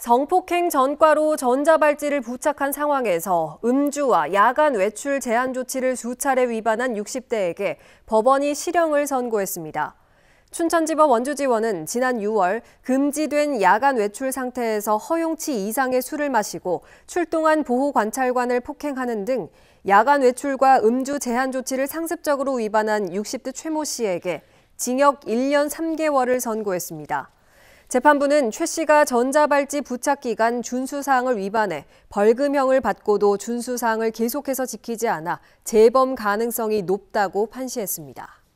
성폭행 전과로 전자발찌를 부착한 상황에서 음주와 야간 외출 제한 조치를 수차례 위반한 60대에게 법원이 실형을 선고했습니다. 춘천지법 원주지원은 지난 6월 금지된 야간 외출 상태에서 허용치 이상의 술을 마시고 출동한 보호관찰관을 폭행하는 등 야간 외출과 음주 제한 조치를 상습적으로 위반한 60대 최모 씨에게 징역 1년 3개월을 선고했습니다. 재판부는 최 씨가 전자발찌 부착 기간 준수사항을 위반해 벌금형을 받고도 준수사항을 계속해서 지키지 않아 재범 가능성이 높다고 판시했습니다.